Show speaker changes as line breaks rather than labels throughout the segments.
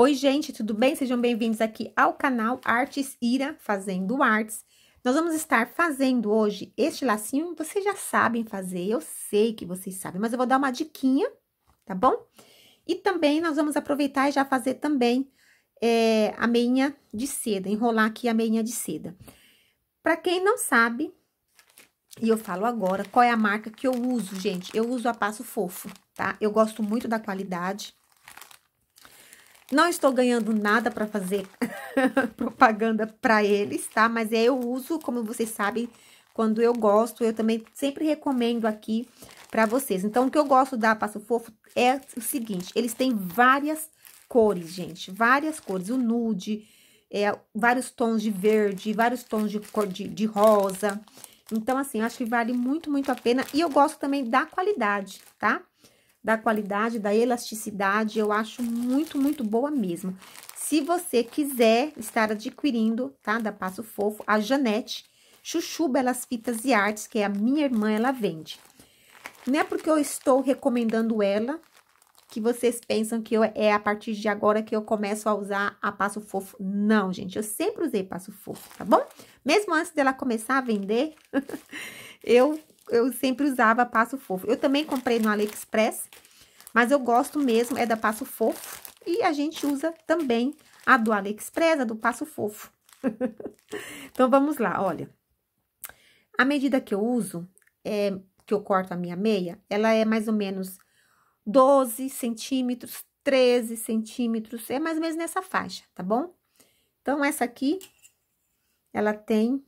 Oi, gente, tudo bem? Sejam bem-vindos aqui ao canal Artes Ira Fazendo Artes. Nós vamos estar fazendo hoje este lacinho, vocês já sabem fazer, eu sei que vocês sabem, mas eu vou dar uma diquinha, tá bom? E também nós vamos aproveitar e já fazer também é, a meinha de seda, enrolar aqui a meinha de seda. Para quem não sabe, e eu falo agora, qual é a marca que eu uso, gente? Eu uso a Passo Fofo, tá? Eu gosto muito da qualidade, não estou ganhando nada para fazer propaganda para eles, tá? Mas é, eu uso, como vocês sabem, quando eu gosto, eu também sempre recomendo aqui para vocês. Então, o que eu gosto da Passo Fofo é o seguinte, eles têm várias cores, gente, várias cores. O nude, é, vários tons de verde, vários tons de cor de, de rosa. Então, assim, acho que vale muito, muito a pena. E eu gosto também da qualidade, tá? da qualidade, da elasticidade, eu acho muito, muito boa mesmo. Se você quiser estar adquirindo, tá? Da Passo Fofo, a Janete, Chuchu Belas Fitas e Artes, que é a minha irmã, ela vende. Não é porque eu estou recomendando ela que vocês pensam que eu, é a partir de agora que eu começo a usar a Passo Fofo. Não, gente, eu sempre usei Passo Fofo, tá bom? Mesmo antes dela começar a vender, eu eu sempre usava Passo Fofo. Eu também comprei no AliExpress, mas eu gosto mesmo, é da Passo Fofo. E a gente usa também a do AliExpress, a do Passo Fofo. então, vamos lá, olha. A medida que eu uso, é, que eu corto a minha meia, ela é mais ou menos 12 centímetros, 13 centímetros, é mais ou menos nessa faixa, tá bom? Então, essa aqui, ela tem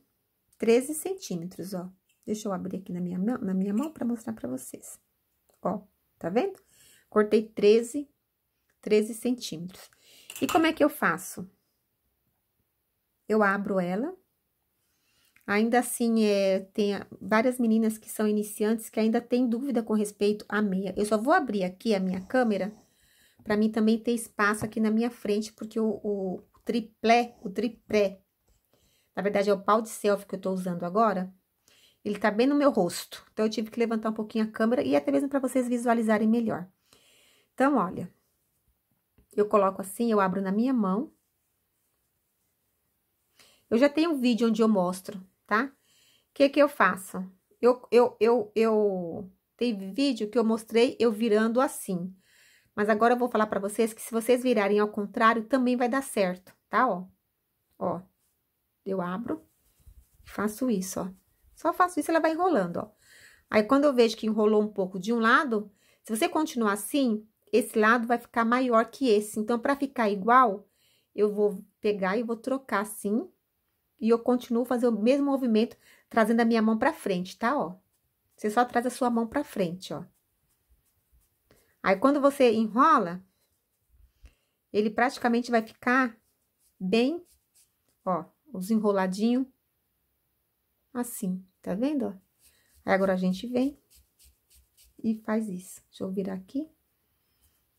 13 centímetros, ó. Deixa eu abrir aqui na minha mão, na minha mão para mostrar para vocês. Ó, tá vendo? Cortei 13, 13 centímetros. E como é que eu faço? Eu abro ela. Ainda assim, é, tem várias meninas que são iniciantes que ainda têm dúvida com respeito à meia. Eu só vou abrir aqui a minha câmera para mim também ter espaço aqui na minha frente, porque o, o triplé, o triplé, na verdade é o pau de selfie que eu tô usando agora, ele tá bem no meu rosto. Então, eu tive que levantar um pouquinho a câmera e até mesmo para vocês visualizarem melhor. Então, olha. Eu coloco assim, eu abro na minha mão. Eu já tenho um vídeo onde eu mostro, tá? O que que eu faço? Eu, eu, eu, eu... Teve vídeo que eu mostrei eu virando assim. Mas agora eu vou falar para vocês que se vocês virarem ao contrário, também vai dar certo, tá? Ó, ó, eu abro, faço isso, ó. Só faço isso, e ela vai enrolando, ó. Aí, quando eu vejo que enrolou um pouco de um lado, se você continuar assim, esse lado vai ficar maior que esse. Então, para ficar igual, eu vou pegar e vou trocar assim. E eu continuo fazendo o mesmo movimento, trazendo a minha mão para frente, tá? Ó. Você só traz a sua mão para frente, ó. Aí, quando você enrola, ele praticamente vai ficar bem, ó, os enroladinhos assim, tá vendo, Aí, agora, a gente vem e faz isso. Deixa eu virar aqui.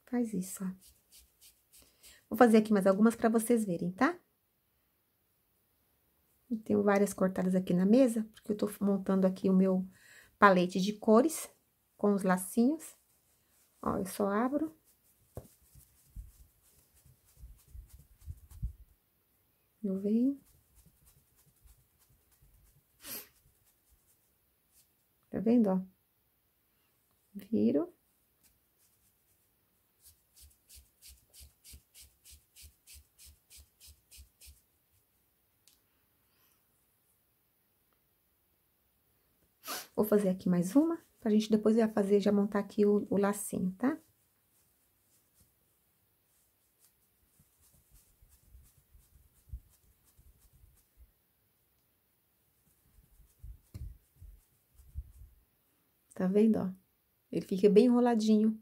Faz isso, ó. Vou fazer aqui mais algumas para vocês verem, tá? Eu tenho várias cortadas aqui na mesa, porque eu tô montando aqui o meu palete de cores com os lacinhos. Ó, eu só abro. Eu venho. vendo, ó? Viro. Vou fazer aqui mais uma, pra gente depois já fazer, já montar aqui o, o lacinho, tá? Tá vendo, ó? Ele fica bem enroladinho.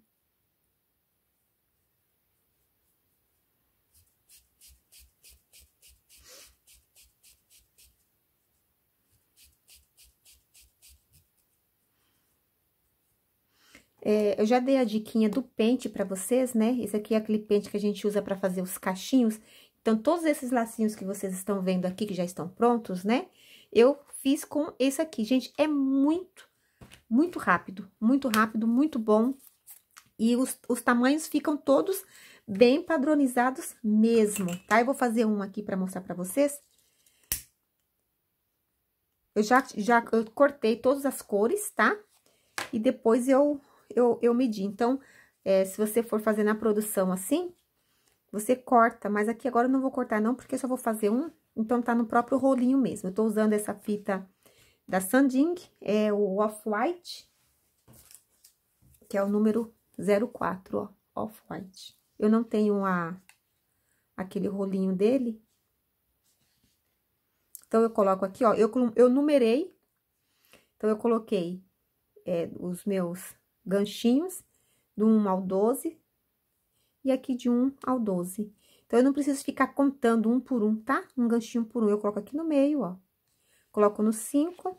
É, eu já dei a diquinha do pente para vocês, né? Esse aqui é aquele pente que a gente usa para fazer os cachinhos. Então, todos esses lacinhos que vocês estão vendo aqui, que já estão prontos, né? Eu fiz com esse aqui. Gente, é muito muito rápido, muito rápido, muito bom. E os, os tamanhos ficam todos bem padronizados mesmo, tá? Eu vou fazer um aqui para mostrar para vocês. Eu já, já eu cortei todas as cores, tá? E depois eu, eu, eu medi. Então, é, se você for fazer na produção assim, você corta. Mas aqui agora eu não vou cortar não, porque eu só vou fazer um. Então, tá no próprio rolinho mesmo. Eu tô usando essa fita da Sanding, é o Off-White, que é o número 04, ó, Off-White. Eu não tenho a, aquele rolinho dele. Então, eu coloco aqui, ó, eu, eu numerei, então, eu coloquei é, os meus ganchinhos do 1 ao 12 e aqui de 1 ao 12. Então, eu não preciso ficar contando um por um, tá? Um ganchinho por um, eu coloco aqui no meio, ó coloco no 5,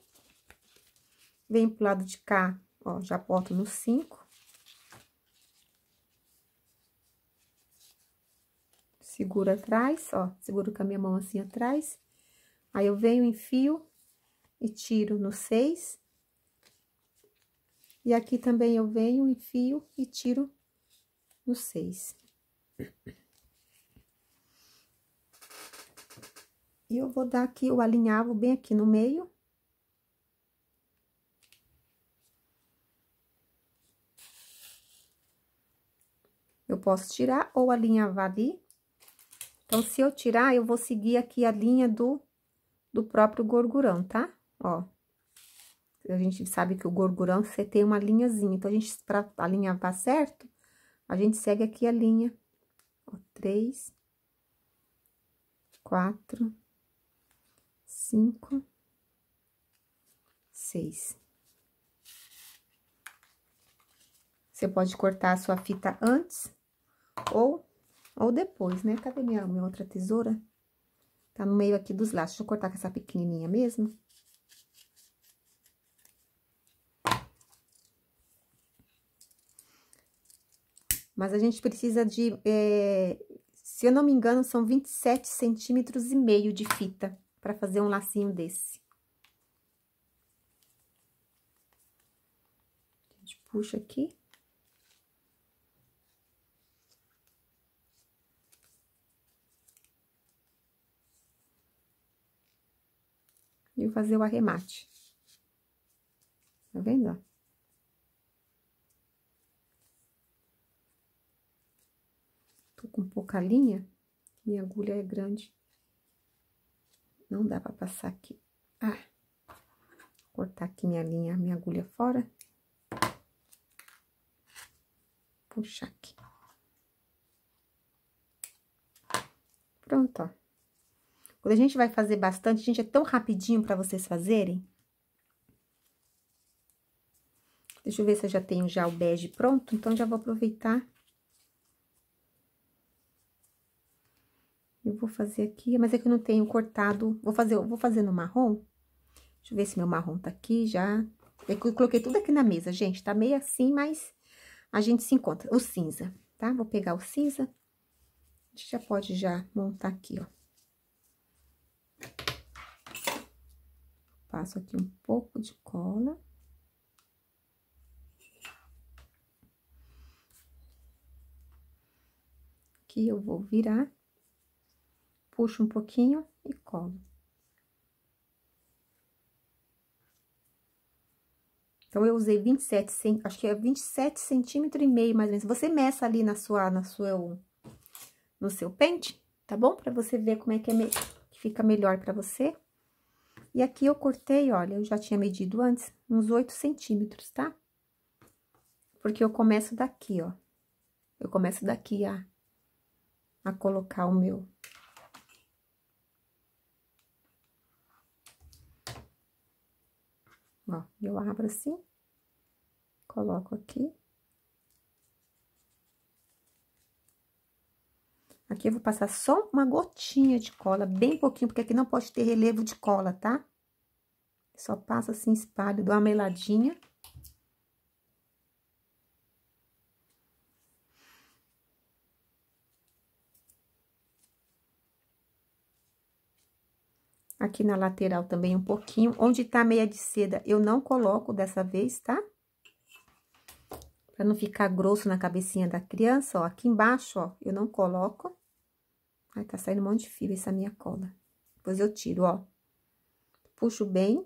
venho pro lado de cá, ó, já boto no 5. Seguro atrás, ó, seguro com a minha mão assim atrás. Aí, eu venho, enfio e tiro no 6. E aqui também eu venho, enfio e tiro no 6. E eu vou dar aqui o alinhavo bem aqui no meio. Eu posso tirar ou alinhavar ali. Então, se eu tirar, eu vou seguir aqui a linha do, do próprio gorgurão, tá? Ó. A gente sabe que o gorgurão, você tem uma linhazinha. Então, a gente, pra alinhavar certo, a gente segue aqui a linha. Ó, três, quatro, cinco, seis. Você pode cortar a sua fita antes ou, ou depois, né? Cadê minha, minha outra tesoura? Tá no meio aqui dos laços. Deixa eu cortar com essa pequenininha mesmo. Mas a gente precisa de, é, se eu não me engano, são 27 centímetros e meio de fita para fazer um lacinho desse. A gente puxa aqui. E fazer o arremate. Tá vendo, Tô com pouca linha, minha agulha é grande. Não dá pra passar aqui. Ah, cortar aqui minha linha, minha agulha fora. Puxar aqui. Pronto, ó. Quando a gente vai fazer bastante, gente, é tão rapidinho pra vocês fazerem. Deixa eu ver se eu já tenho já o bege pronto, então já vou aproveitar Eu vou fazer aqui, mas é que eu não tenho cortado. Vou fazer, vou fazer no marrom. Deixa eu ver se meu marrom tá aqui já. É eu coloquei tudo aqui na mesa, gente. Tá meio assim, mas a gente se encontra. O cinza, tá? Vou pegar o cinza. A gente já pode já montar aqui, ó. Passo aqui um pouco de cola. Aqui eu vou virar puxo um pouquinho e colo. Então, eu usei 27, acho que é 27 centímetros e meio, mais ou menos. Você meça ali na sua, na sua, no seu pente, tá bom? Pra você ver como é que, é me... que fica melhor pra você. E aqui eu cortei, olha, eu já tinha medido antes, uns 8 centímetros, tá? Porque eu começo daqui, ó. Eu começo daqui a, a colocar o meu, Ó, eu abro assim, coloco aqui. Aqui eu vou passar só uma gotinha de cola, bem pouquinho, porque aqui não pode ter relevo de cola, tá? Só passa assim, espalho, dou uma meladinha. Aqui na lateral também um pouquinho. Onde tá meia de seda, eu não coloco dessa vez, tá? Pra não ficar grosso na cabecinha da criança, ó. Aqui embaixo, ó, eu não coloco. Ai, tá saindo um monte de fio essa minha cola. Depois eu tiro, ó. Puxo bem.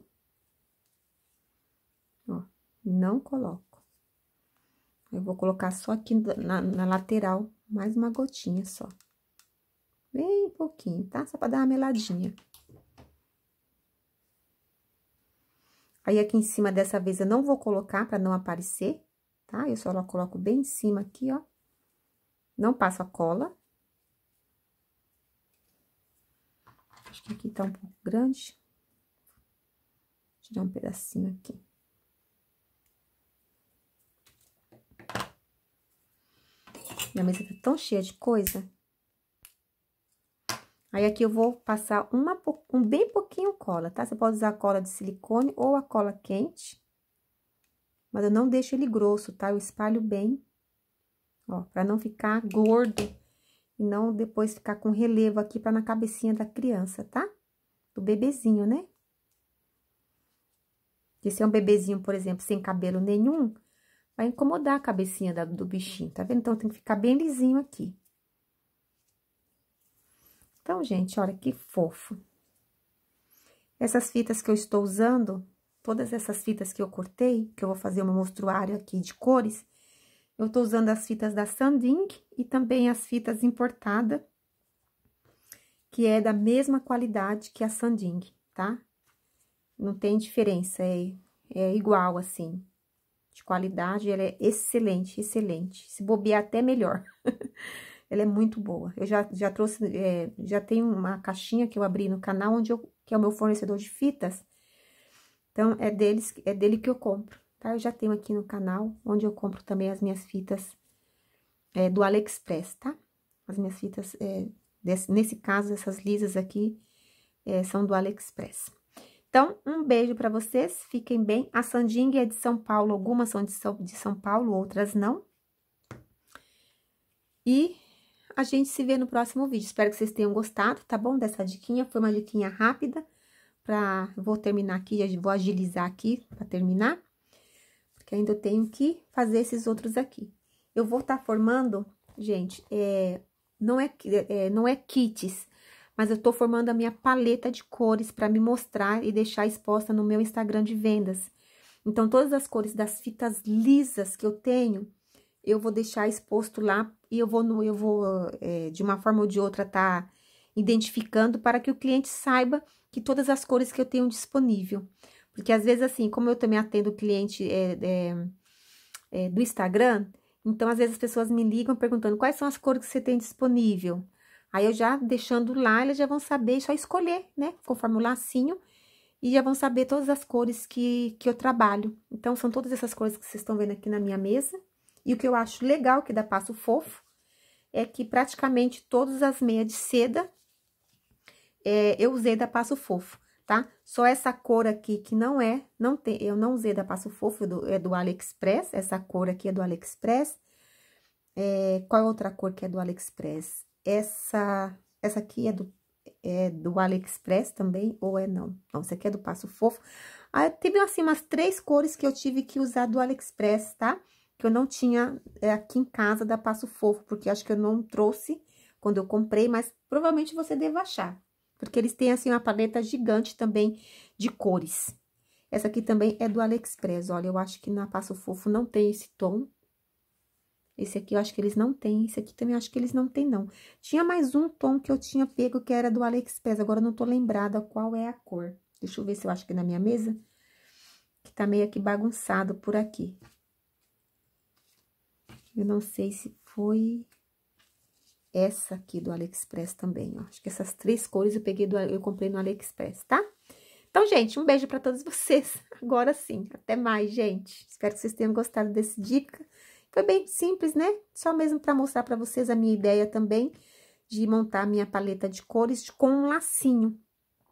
Ó, não coloco. Eu vou colocar só aqui na, na lateral, mais uma gotinha só. Bem pouquinho, tá? Só pra dar uma meladinha. Aí, aqui em cima, dessa vez, eu não vou colocar para não aparecer, tá? Eu só coloco bem em cima aqui, ó. Não passo a cola. Acho que aqui tá um pouco grande. Vou tirar um pedacinho aqui. Minha mesa tá tão cheia de coisa Aí, aqui eu vou passar uma, um bem pouquinho cola, tá? Você pode usar a cola de silicone ou a cola quente. Mas eu não deixo ele grosso, tá? Eu espalho bem, ó, pra não ficar gordo. E não depois ficar com relevo aqui pra na cabecinha da criança, tá? Do bebezinho, né? E se é um bebezinho, por exemplo, sem cabelo nenhum, vai incomodar a cabecinha da, do bichinho, tá vendo? Então, tem que ficar bem lisinho aqui. Então, gente, olha que fofo. Essas fitas que eu estou usando, todas essas fitas que eu cortei, que eu vou fazer um mostruário aqui de cores, eu estou usando as fitas da Sanding e também as fitas importada, que é da mesma qualidade que a Sanding, tá? Não tem diferença, é, é igual, assim, de qualidade, ela é excelente, excelente. Se bobear até melhor. Ela é muito boa. Eu já, já trouxe, é, já tem uma caixinha que eu abri no canal, onde eu, que é o meu fornecedor de fitas. Então, é, deles, é dele que eu compro, tá? Eu já tenho aqui no canal, onde eu compro também as minhas fitas é, do AliExpress, tá? As minhas fitas, é, desse, nesse caso, essas lisas aqui, é, são do AliExpress. Então, um beijo para vocês, fiquem bem. A Sanding é de São Paulo, algumas são de São, de São Paulo, outras não. E a gente se vê no próximo vídeo. Espero que vocês tenham gostado, tá bom? Dessa diquinha, foi uma diquinha rápida. Pra... Vou terminar aqui, vou agilizar aqui pra terminar. Porque ainda tenho que fazer esses outros aqui. Eu vou estar tá formando, gente, é... Não, é, é, não é kits, mas eu tô formando a minha paleta de cores para me mostrar e deixar exposta no meu Instagram de vendas. Então, todas as cores das fitas lisas que eu tenho, eu vou deixar exposto lá e eu vou, no, eu vou é, de uma forma ou de outra, tá identificando para que o cliente saiba que todas as cores que eu tenho disponível. Porque às vezes, assim, como eu também atendo cliente é, é, do Instagram, então às vezes as pessoas me ligam perguntando quais são as cores que você tem disponível. Aí eu já deixando lá, eles já vão saber, só escolher, né? Conforme o lacinho e já vão saber todas as cores que, que eu trabalho. Então, são todas essas cores que vocês estão vendo aqui na minha mesa. E o que eu acho legal que dá passo fofo é que praticamente todas as meias de seda é, eu usei da passo fofo, tá? Só essa cor aqui que não é, não tem, eu não usei da passo fofo, é do, é do AliExpress, essa cor aqui é do AliExpress. É, qual é outra cor que é do AliExpress? Essa, essa aqui é do é do AliExpress também, ou é não? Não, você quer é do Passo Fofo. Ah, teve, assim, umas três cores que eu tive que usar do AliExpress, tá? que eu não tinha é, aqui em casa da Passo Fofo, porque acho que eu não trouxe quando eu comprei, mas provavelmente você deva achar. Porque eles têm, assim, uma paleta gigante também de cores. Essa aqui também é do AliExpress, olha, eu acho que na Passo Fofo não tem esse tom. Esse aqui eu acho que eles não têm, esse aqui também eu acho que eles não têm, não. Tinha mais um tom que eu tinha pego que era do AliExpress, agora eu não tô lembrada qual é a cor. Deixa eu ver se eu acho que é na minha mesa, que tá meio aqui bagunçado por aqui. Eu não sei se foi essa aqui do AliExpress também, ó. Acho que essas três cores eu peguei do eu comprei no AliExpress, tá? Então, gente, um beijo para todos vocês. Agora sim, até mais, gente. Espero que vocês tenham gostado desse dica. Foi bem simples, né? Só mesmo para mostrar para vocês a minha ideia também de montar a minha paleta de cores com um lacinho.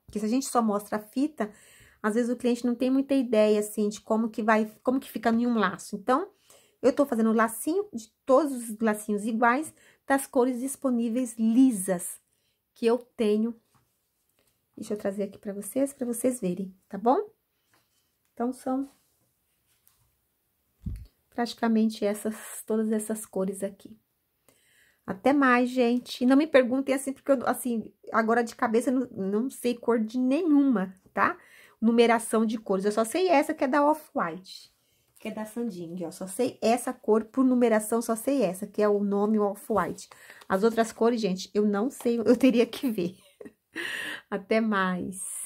Porque se a gente só mostra a fita, às vezes o cliente não tem muita ideia, assim, de como que vai, como que fica em um laço. Então, eu tô fazendo lacinho de todos os lacinhos iguais das cores disponíveis lisas que eu tenho. Deixa eu trazer aqui pra vocês, pra vocês verem, tá bom? Então, são praticamente essas, todas essas cores aqui. Até mais, gente. Não me perguntem assim, porque eu, assim, agora de cabeça não, não sei cor de nenhuma, tá? Numeração de cores. Eu só sei essa que é da Off-White que é da Sanding, ó. Só sei essa cor, por numeração, só sei essa, que é o nome Off-White. As outras cores, gente, eu não sei, eu teria que ver. Até mais.